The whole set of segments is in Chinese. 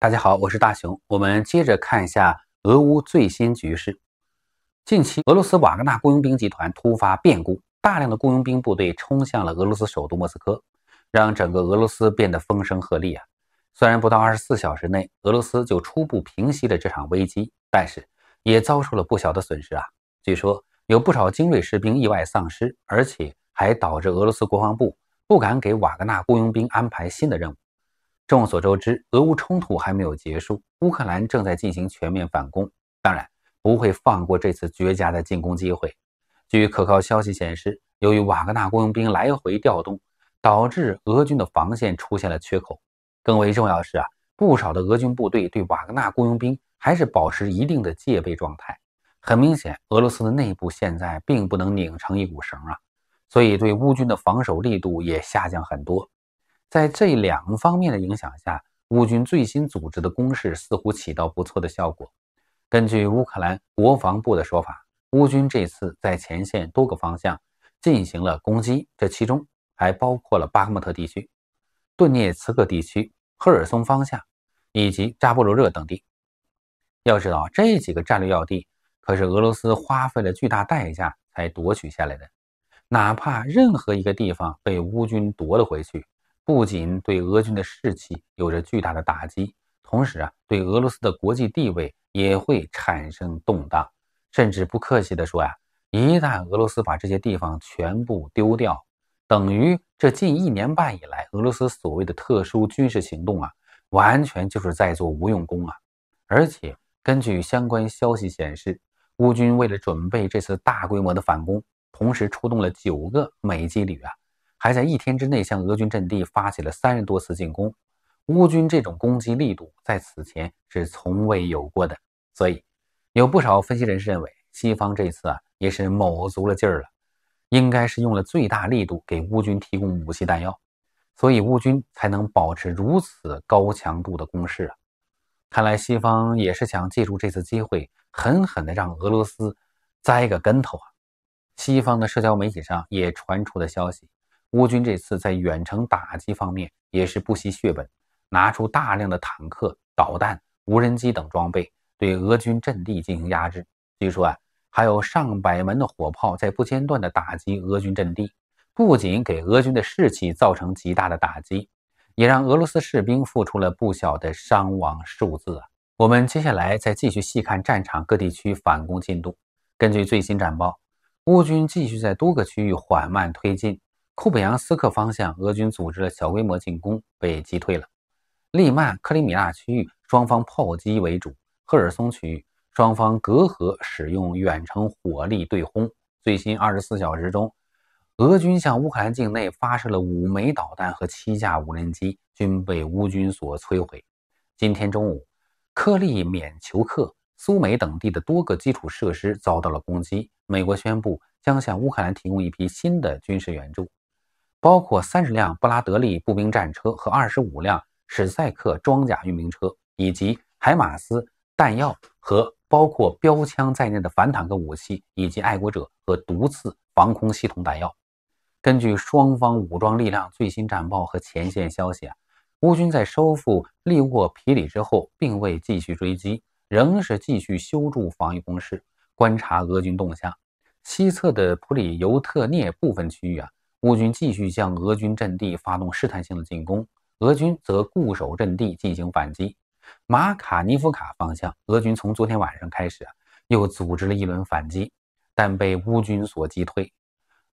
大家好，我是大熊。我们接着看一下俄乌最新局势。近期，俄罗斯瓦格纳雇佣兵集团突发变故，大量的雇佣兵部队冲向了俄罗斯首都莫斯科，让整个俄罗斯变得风声鹤唳啊。虽然不到二十四小时内，俄罗斯就初步平息了这场危机，但是也遭受了不小的损失啊。据说有不少精锐士兵意外丧失，而且还导致俄罗斯国防部不敢给瓦格纳雇佣兵安排新的任务。众所周知，俄乌冲突还没有结束，乌克兰正在进行全面反攻，当然不会放过这次绝佳的进攻机会。据可靠消息显示，由于瓦格纳雇佣兵来回调动，导致俄军的防线出现了缺口。更为重要的是啊，不少的俄军部队对瓦格纳雇佣兵还是保持一定的戒备状态。很明显，俄罗斯的内部现在并不能拧成一股绳啊，所以对乌军的防守力度也下降很多。在这两方面的影响下，乌军最新组织的攻势似乎起到不错的效果。根据乌克兰国防部的说法，乌军这次在前线多个方向进行了攻击，这其中还包括了巴赫穆特地区、顿涅茨克地区、赫尔松方向以及扎波罗热等地。要知道，这几个战略要地可是俄罗斯花费了巨大代价才夺取下来的，哪怕任何一个地方被乌军夺了回去。不仅对俄军的士气有着巨大的打击，同时啊，对俄罗斯的国际地位也会产生动荡。甚至不客气的说呀，一旦俄罗斯把这些地方全部丢掉，等于这近一年半以来俄罗斯所谓的特殊军事行动啊，完全就是在做无用功啊。而且根据相关消息显示，乌军为了准备这次大规模的反攻，同时出动了九个美机旅啊。还在一天之内向俄军阵地发起了三十多次进攻，乌军这种攻击力度在此前是从未有过的。所以，有不少分析人士认为，西方这次啊也是卯足了劲儿了，应该是用了最大力度给乌军提供武器弹药，所以乌军才能保持如此高强度的攻势啊。看来西方也是想借助这次机会狠狠地让俄罗斯栽个跟头啊。西方的社交媒体上也传出了消息。乌军这次在远程打击方面也是不惜血本，拿出大量的坦克、导弹、无人机等装备，对俄军阵地进行压制。据说啊，还有上百门的火炮在不间断地打击俄军阵地，不仅给俄军的士气造成极大的打击，也让俄罗斯士兵付出了不小的伤亡数字啊。我们接下来再继续细看战场各地区反攻进度。根据最新战报，乌军继续在多个区域缓慢推进。库普扬斯克方向，俄军组织了小规模进攻，被击退了。利曼克里米亚区域，双方炮击为主；赫尔松区域，双方隔河使用远程火力对轰。最新二十四小时中，俄军向乌克兰境内发射了五枚导弹和七架无人机，均被乌军所摧毁。今天中午，克利缅丘克、苏美等地的多个基础设施遭到了攻击。美国宣布将向乌克兰提供一批新的军事援助。包括三十辆布拉德利步兵战车和二十五辆史赛克装甲运兵车，以及海马斯弹药和包括标枪在内的反坦克武器，以及爱国者和毒刺防空系统弹药。根据双方武装力量最新战报和前线消息啊，乌军在收复利沃皮里之后，并未继续追击，仍是继续修筑防御工事，观察俄军动向。西侧的普里尤特涅部分区域啊。乌军继续向俄军阵地发动试探性的进攻，俄军则固守阵地进行反击。马卡尼夫卡方向，俄军从昨天晚上开始又组织了一轮反击，但被乌军所击退。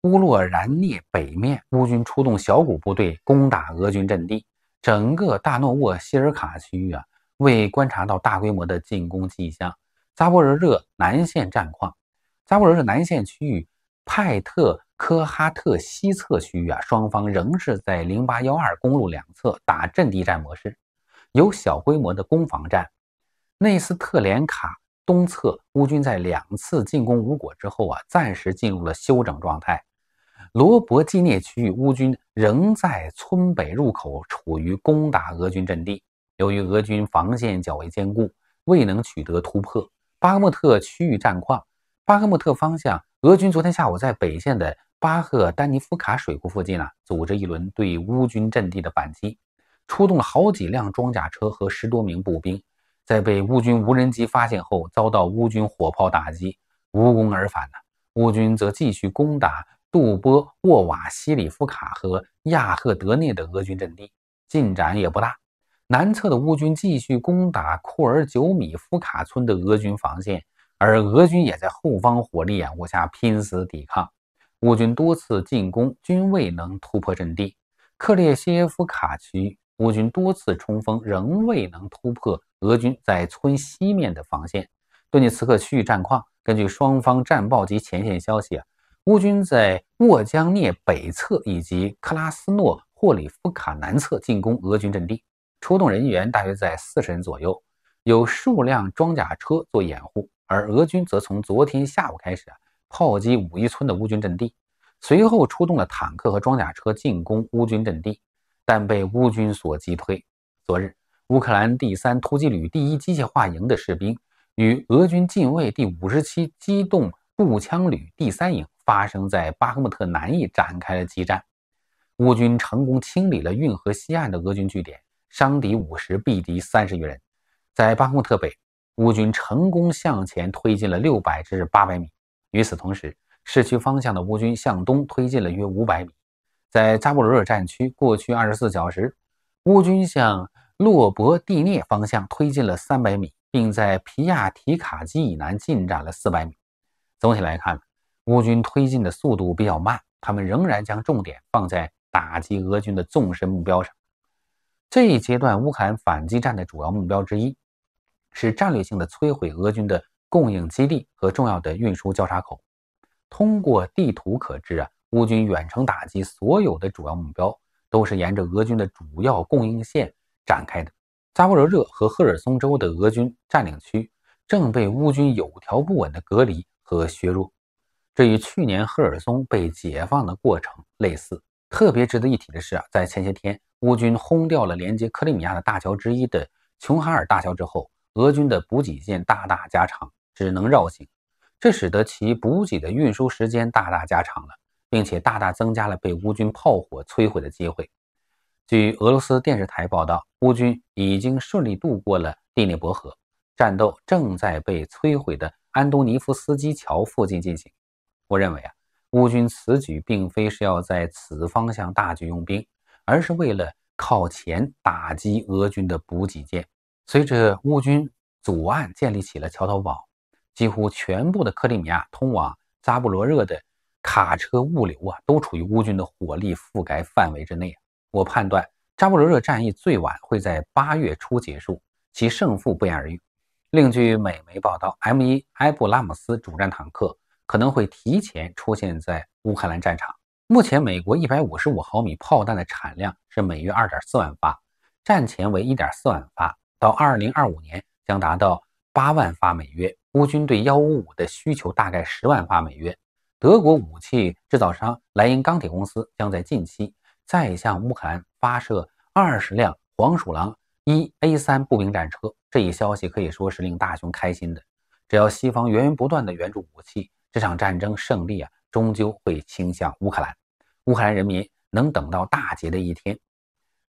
乌洛然涅北面，乌军出动小股部队攻打俄军阵地。整个大诺沃谢尔卡区域啊，未观察到大规模的进攻迹象。扎波罗热南线战况，扎波罗热南线区域，派特。科哈特西侧区域啊，双方仍是在零八幺二公路两侧打阵地战模式，有小规模的攻防战。内斯特连卡东侧，乌军在两次进攻无果之后啊，暂时进入了休整状态。罗伯基涅区域，乌军仍在村北入口处于攻打俄军阵地，由于俄军防线较为坚固，未能取得突破。巴赫穆特区域战况，巴赫穆特方向，俄军昨天下午在北线的。巴赫丹尼夫卡水库附近啊，组织一轮对乌军阵地的反击，出动了好几辆装甲车和十多名步兵，在被乌军无人机发现后，遭到乌军火炮打击，无功而返呢。乌军则继续攻打杜波沃瓦西里夫卡和亚赫德涅的俄军阵地，进展也不大。南侧的乌军继续攻打库尔久米夫卡村的俄军防线，而俄军也在后方火力掩护下拼死抵抗。乌军多次进攻均未能突破阵地。克列希耶夫卡区乌军多次冲锋仍未能突破俄军在村西面的防线。顿涅茨克区域战况，根据双方战报及前线消息啊，乌军在沃江涅北侧以及克拉斯诺霍里夫卡南侧进攻俄军阵地，出动人员大约在四十人左右，有数辆装甲车做掩护，而俄军则从昨天下午开始啊。炮击五一村的乌军阵地，随后出动了坦克和装甲车进攻乌军阵地，但被乌军所击退。昨日，乌克兰第三突击旅第一机械化营的士兵与俄军近卫第五十七机动步枪旅第三营发生在巴赫穆特南翼展开了激战。乌军成功清理了运河西岸的俄军据点，伤敌五十，毙敌三十余人。在巴赫穆特北，乌军成功向前推进了六百至八百米。与此同时，市区方向的乌军向东推进了约五百米。在扎布罗热战区，过去二十四小时，乌军向洛博蒂涅方向推进了三百米，并在皮亚提卡基以南进展了四百米。总体来看，乌军推进的速度比较慢，他们仍然将重点放在打击俄军的纵深目标上。这一阶段，乌克兰反击战的主要目标之一，是战略性的摧毁俄军的。供应基地和重要的运输交叉口。通过地图可知啊，乌军远程打击所有的主要目标都是沿着俄军的主要供应线展开的。扎波罗热和赫尔松州的俄军占领区正被乌军有条不紊的隔离和削弱，这与去年赫尔松被解放的过程类似。特别值得一提的是啊，在前些天乌军轰掉了连接克里米亚的大桥之一的琼哈尔大桥之后，俄军的补给线大大加长。只能绕行，这使得其补给的运输时间大大加长了，并且大大增加了被乌军炮火摧毁的机会。据俄罗斯电视台报道，乌军已经顺利渡过了第聂伯河，战斗正在被摧毁的安东尼夫斯基桥附近进行。我认为啊，乌军此举并非是要在此方向大举用兵，而是为了靠前打击俄军的补给舰。随着乌军左岸建立起了桥头堡。几乎全部的克里米亚通往扎布罗热的卡车物流啊，都处于乌军的火力覆盖范围之内。我判断扎布罗热战役最晚会在八月初结束，其胜负不言而喻。另据美媒报道，M1 埃布拉姆斯主战坦克可能会提前出现在乌克兰战场。目前，美国155毫米炮弹的产量是每月2.4万发，战前为1.4万发，到2025年将达到8万发每月。乌军对幺五五的需求大概十万发每月，德国武器制造商莱茵钢铁公司将在近期再向乌克兰发射二十辆黄鼠狼一 A 三步兵战车。这一消息可以说是令大雄开心的。只要西方源源不断的援助武器，这场战争胜利啊，终究会倾向乌克兰。乌克兰人民能等到大捷的一天，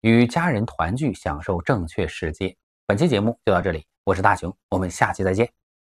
与家人团聚，享受正确世界。本期节目就到这里，我是大雄，我们下期再见。